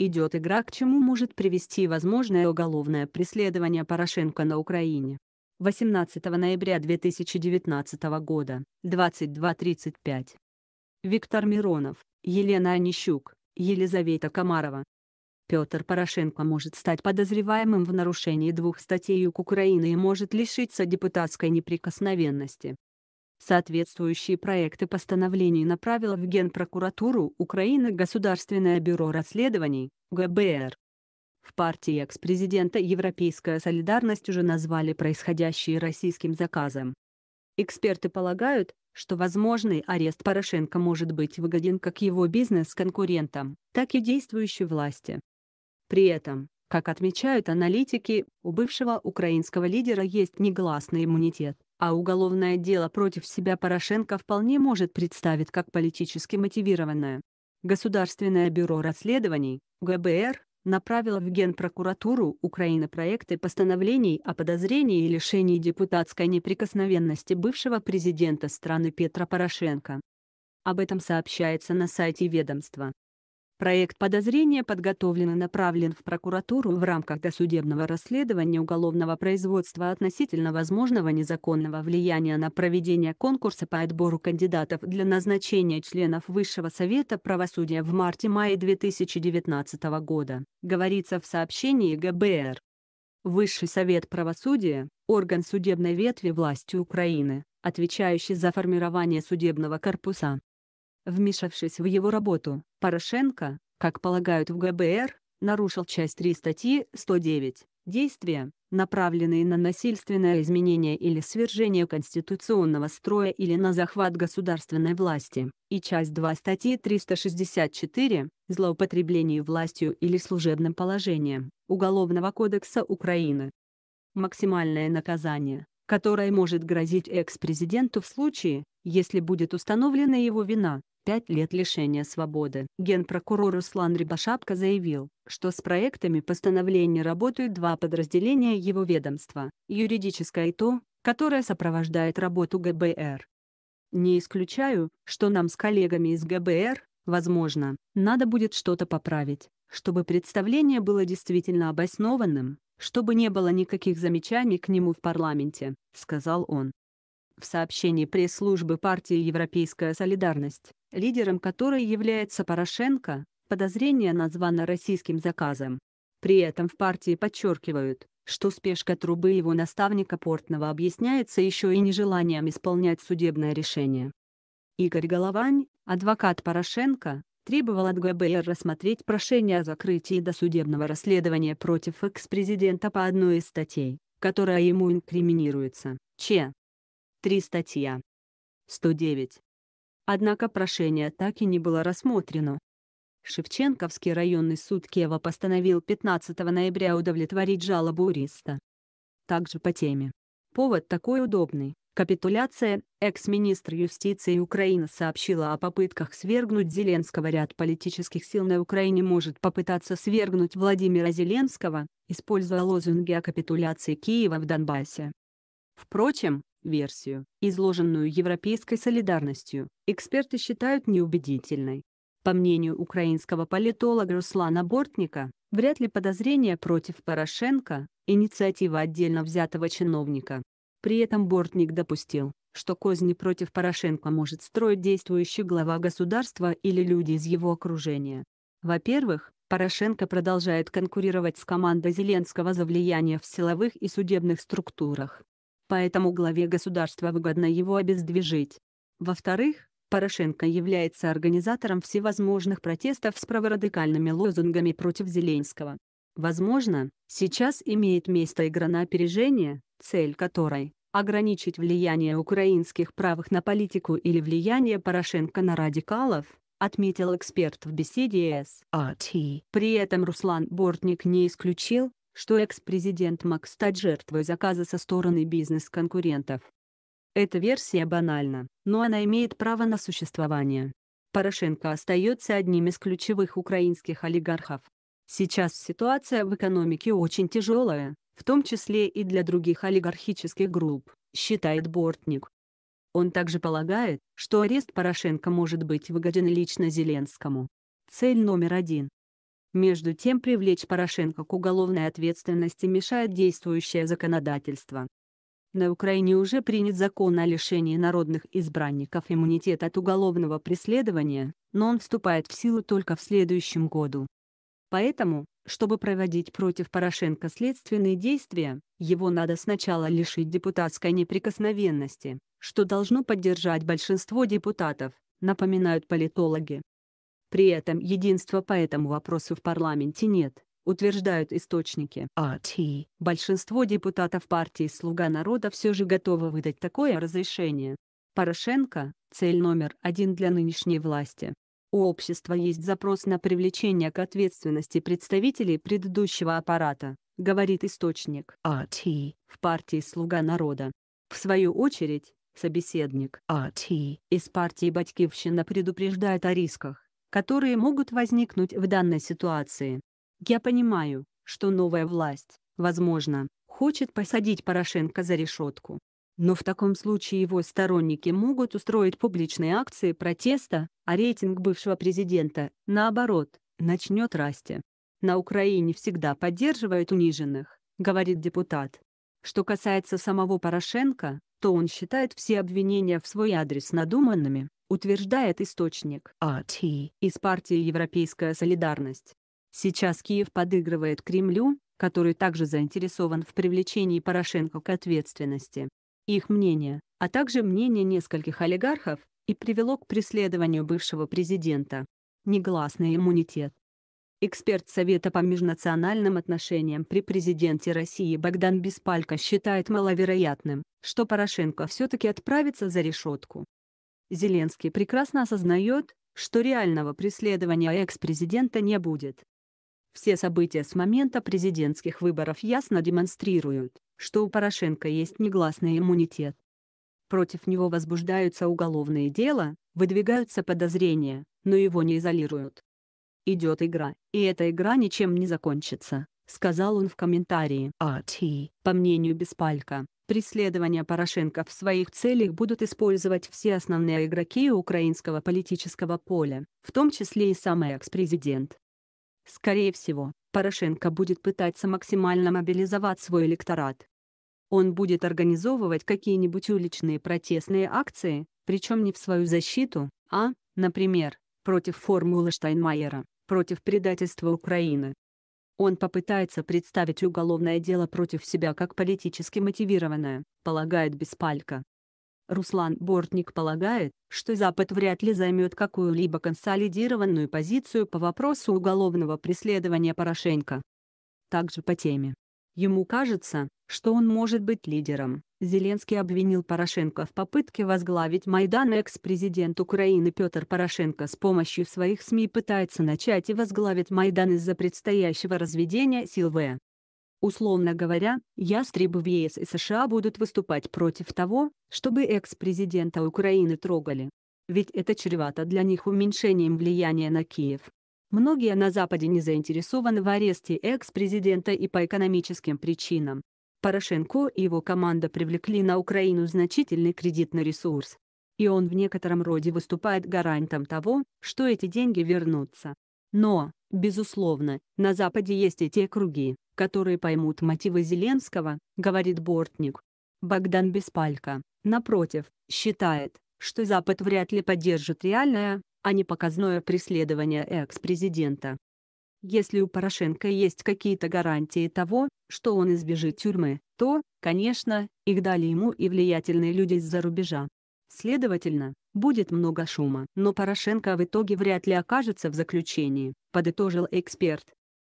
идет игра, к чему может привести возможное уголовное преследование Порошенко на Украине. 18 ноября 2019 года, 22.35. Виктор Миронов, Елена Онищук, Елизавета Комарова. Петр Порошенко может стать подозреваемым в нарушении двух статей УК Украины и может лишиться депутатской неприкосновенности. Соответствующие проекты постановлений направила в Генпрокуратуру Украины Государственное бюро расследований, ГБР. В партии экс-президента «Европейская солидарность» уже назвали происходящее российским заказом. Эксперты полагают, что возможный арест Порошенко может быть выгоден как его бизнес-конкурентам, так и действующей власти. При этом, как отмечают аналитики, у бывшего украинского лидера есть негласный иммунитет а уголовное дело против себя Порошенко вполне может представить как политически мотивированное. Государственное бюро расследований, ГБР, направило в Генпрокуратуру Украины проекты постановлений о подозрении и лишении депутатской неприкосновенности бывшего президента страны Петра Порошенко. Об этом сообщается на сайте ведомства. Проект подозрения подготовлен и направлен в прокуратуру в рамках досудебного расследования уголовного производства относительно возможного незаконного влияния на проведение конкурса по отбору кандидатов для назначения членов Высшего совета правосудия в марте-мае 2019 года, говорится в сообщении ГБР. Высший совет правосудия – орган судебной ветви власти Украины, отвечающий за формирование судебного корпуса, Вмешавшись в его работу, Порошенко, как полагают в ГБР, нарушил часть 3 статьи 109 «Действия, направленные на насильственное изменение или свержение конституционного строя или на захват государственной власти», и часть 2 статьи 364 «Злоупотребление властью или служебным положением» Уголовного кодекса Украины. Максимальное наказание, которое может грозить экс-президенту в случае, если будет установлена его вина, пять лет лишения свободы. Генпрокурор Руслан Рябошапка заявил, что с проектами постановления работают два подразделения его ведомства – юридическое и то, которое сопровождает работу ГБР. Не исключаю, что нам с коллегами из ГБР, возможно, надо будет что-то поправить, чтобы представление было действительно обоснованным, чтобы не было никаких замечаний к нему в парламенте», — сказал он. В сообщении пресс-службы партии «Европейская солидарность» лидером которой является Порошенко, подозрения названо российским заказом. При этом в партии подчеркивают, что спешка трубы его наставника Портного объясняется еще и нежеланием исполнять судебное решение. Игорь Головань, адвокат Порошенко, требовал от ГБР рассмотреть прошение о закрытии досудебного расследования против экс-президента по одной из статей, которая ему инкриминируется, Ч. 3 статья. 109. Однако прошение так и не было рассмотрено. Шевченковский районный суд Кева постановил 15 ноября удовлетворить жалобу Уриста. Также по теме. Повод такой удобный. Капитуляция. Экс-министр юстиции Украины сообщила о попытках свергнуть Зеленского. Ряд политических сил на Украине может попытаться свергнуть Владимира Зеленского, используя лозунги о капитуляции Киева в Донбассе. Впрочем, версию, изложенную европейской солидарностью, эксперты считают неубедительной. По мнению украинского политолога Руслана Бортника, вряд ли подозрения против Порошенко – инициатива отдельно взятого чиновника. При этом Бортник допустил, что козни против Порошенко может строить действующий глава государства или люди из его окружения. Во-первых, Порошенко продолжает конкурировать с командой Зеленского за влияние в силовых и судебных структурах поэтому главе государства выгодно его обездвижить. Во-вторых, Порошенко является организатором всевозможных протестов с праворадикальными лозунгами против Зеленского. Возможно, сейчас имеет место игра на опережение, цель которой – ограничить влияние украинских правых на политику или влияние Порошенко на радикалов, отметил эксперт в беседе с АТ. При этом Руслан Бортник не исключил, что экс-президент мог стать жертвой заказа со стороны бизнес-конкурентов. Эта версия банальна, но она имеет право на существование. Порошенко остается одним из ключевых украинских олигархов. Сейчас ситуация в экономике очень тяжелая, в том числе и для других олигархических групп, считает Бортник. Он также полагает, что арест Порошенко может быть выгоден лично Зеленскому. Цель номер один между тем привлечь Порошенко к уголовной ответственности мешает действующее законодательство. На Украине уже принят закон о лишении народных избранников иммунитета от уголовного преследования, но он вступает в силу только в следующем году. Поэтому, чтобы проводить против Порошенко следственные действия, его надо сначала лишить депутатской неприкосновенности, что должно поддержать большинство депутатов, напоминают политологи. При этом единства по этому вопросу в парламенте нет, утверждают источники. АТ. Большинство депутатов партии «Слуга народа» все же готовы выдать такое разрешение. Порошенко – цель номер один для нынешней власти. У общества есть запрос на привлечение к ответственности представителей предыдущего аппарата, говорит источник. АТ. В партии «Слуга народа». В свою очередь, собеседник АТ из партии «Батькивщина» предупреждает о рисках которые могут возникнуть в данной ситуации. Я понимаю, что новая власть, возможно, хочет посадить Порошенко за решетку. Но в таком случае его сторонники могут устроить публичные акции протеста, а рейтинг бывшего президента, наоборот, начнет расти. На Украине всегда поддерживают униженных, говорит депутат. Что касается самого Порошенко, то он считает все обвинения в свой адрес надуманными, утверждает источник АТ из партии «Европейская солидарность». Сейчас Киев подыгрывает Кремлю, который также заинтересован в привлечении Порошенко к ответственности. Их мнение, а также мнение нескольких олигархов, и привело к преследованию бывшего президента. Негласный иммунитет. Эксперт Совета по межнациональным отношениям при президенте России Богдан Беспалько считает маловероятным, что Порошенко все-таки отправится за решетку. Зеленский прекрасно осознает, что реального преследования экс-президента не будет. Все события с момента президентских выборов ясно демонстрируют, что у Порошенко есть негласный иммунитет. Против него возбуждаются уголовные дела, выдвигаются подозрения, но его не изолируют. «Идет игра, и эта игра ничем не закончится», — сказал он в комментарии. А.Т. По мнению Беспалько, преследования Порошенко в своих целях будут использовать все основные игроки украинского политического поля, в том числе и сам экс-президент. Скорее всего, Порошенко будет пытаться максимально мобилизовать свой электорат. Он будет организовывать какие-нибудь уличные протестные акции, причем не в свою защиту, а, например, против формулы Штайнмайера, против предательства Украины, он попытается представить уголовное дело против себя как политически мотивированное, полагает Беспалько. Руслан Бортник полагает, что Запад вряд ли займет какую-либо консолидированную позицию по вопросу уголовного преследования Порошенко. Также по теме. Ему кажется, что он может быть лидером. Зеленский обвинил Порошенко в попытке возглавить Майдан. Экс-президент Украины Петр Порошенко с помощью своих СМИ пытается начать и возглавить Майдан из-за предстоящего разведения сил В. Условно говоря, ястребы в ЕС и США будут выступать против того, чтобы экс-президента Украины трогали. Ведь это чревато для них уменьшением влияния на Киев. Многие на Западе не заинтересованы в аресте экс-президента и по экономическим причинам. Порошенко и его команда привлекли на Украину значительный кредитный ресурс. И он в некотором роде выступает гарантом того, что эти деньги вернутся. Но, безусловно, на Западе есть и те круги, которые поймут мотивы Зеленского, говорит Бортник. Богдан Беспалько, напротив, считает, что Запад вряд ли поддержит реальное, а не показное преследование экс-президента. Если у Порошенко есть какие-то гарантии того, что он избежит тюрьмы, то, конечно, их дали ему и влиятельные люди из-за рубежа. Следовательно, будет много шума. Но Порошенко в итоге вряд ли окажется в заключении, подытожил эксперт.